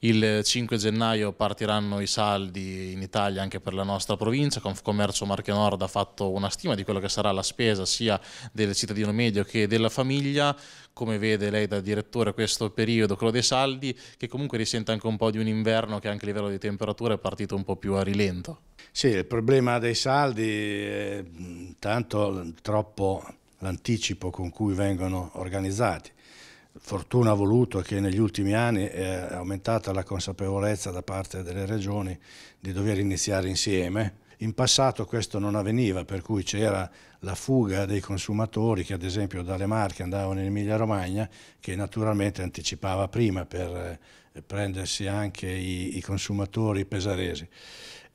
Il 5 gennaio partiranno i saldi in Italia anche per la nostra provincia, Confcommercio Marche Nord ha fatto una stima di quello che sarà la spesa sia del cittadino medio che della famiglia, come vede lei da direttore questo periodo, quello dei saldi, che comunque risente anche un po' di un inverno che anche a livello di temperatura è partito un po' più a rilento. Sì, il problema dei saldi è tanto troppo l'anticipo con cui vengono organizzati Fortuna ha voluto che negli ultimi anni eh, è aumentata la consapevolezza da parte delle regioni di dover iniziare insieme. In passato questo non avveniva, per cui c'era la fuga dei consumatori che ad esempio dalle Marche andavano in Emilia Romagna, che naturalmente anticipava prima per eh, prendersi anche i, consumatori pesaresi.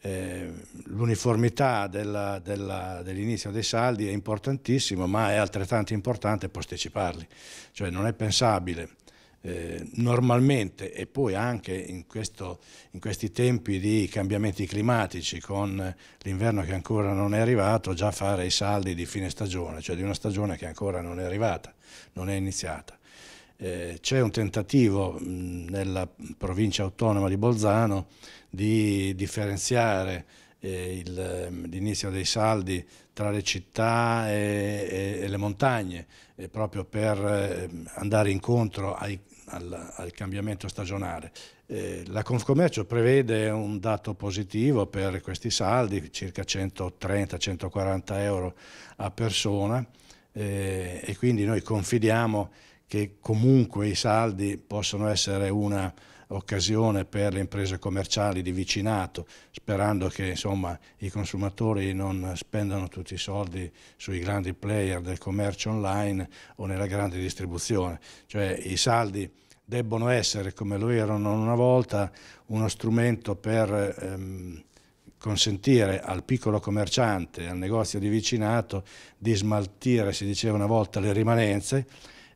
Eh, l'uniformità dell'inizio dell dei saldi è importantissimo, ma è altrettanto importante posticiparli, cioè non è pensabile eh, normalmente e poi anche in, questo, in, questi tempi di cambiamenti climatici con l'inverno che ancora non è arrivato già fare i saldi di fine stagione, cioè di una stagione che ancora non è arrivata, non è iniziata. Eh, c'è un tentativo nella provincia autonoma di Bolzano di differenziare eh, l'inizio dei saldi tra le città e, le montagne, eh, proprio per andare incontro ai, al, al, cambiamento stagionale. la Confcommercio prevede un dato positivo per questi saldi, circa 130-140 euro a persona, e quindi noi confidiamo che comunque i saldi possono essere una occasione per le imprese commerciali di vicinato, sperando che insomma, i consumatori non spendano tutti i soldi sui grandi player del commercio online o nella grande distribuzione. Cioè i saldi debbono essere, come lo erano una volta, uno strumento per ehm, consentire al piccolo commerciante, al negozio di vicinato, di smaltire, si diceva una volta, le rimanenze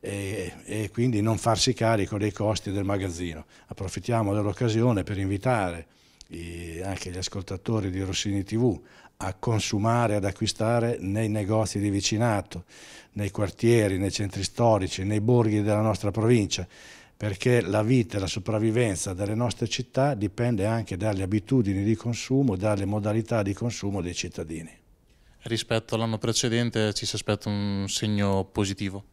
e, e quindi non farsi carico dei costi del magazzino. Approfittiamo dell'occasione per invitare i, anche gli ascoltatori di Rossini TV a consumare, ad acquistare nei negozi di vicinato, nei quartieri, nei centri storici, nei borghi della nostra provincia, perché la vita e la sopravvivenza delle nostre città dipende anche dalle abitudini di consumo, dalle modalità di consumo dei cittadini. Rispetto all'anno precedente ci si aspetta un segno positivo?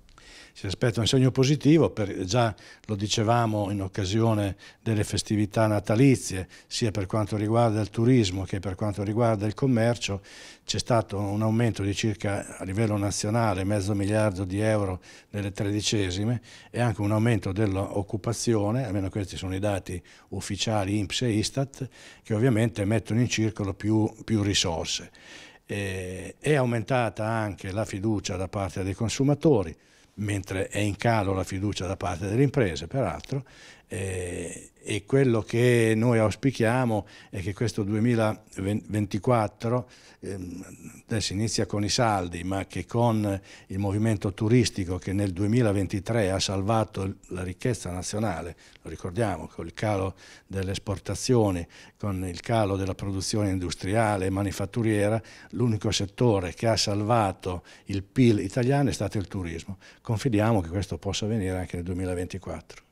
si aspetta un segno positivo, per, già lo dicevamo in occasione delle festività natalizie, sia per quanto riguarda il turismo che per quanto riguarda il commercio, c'è stato un aumento di circa a livello nazionale mezzo miliardo di euro nelle tredicesime e anche un aumento dell'occupazione, almeno questi sono i dati ufficiali INPS e ISTAT, che ovviamente mettono in circolo più, più risorse è aumentata anche la fiducia da parte dei consumatori mentre è in calo la fiducia da parte delle imprese, peraltro, eh, e quello che noi auspichiamo è che questo 2024 ehm, adesso inizia con i saldi ma che con il movimento turistico che nel 2023 ha salvato la ricchezza nazionale lo ricordiamo con il calo delle esportazioni con il calo della produzione industriale e manifatturiera l'unico settore che ha salvato il PIL italiano è stato il turismo confidiamo che questo possa avvenire anche nel 2024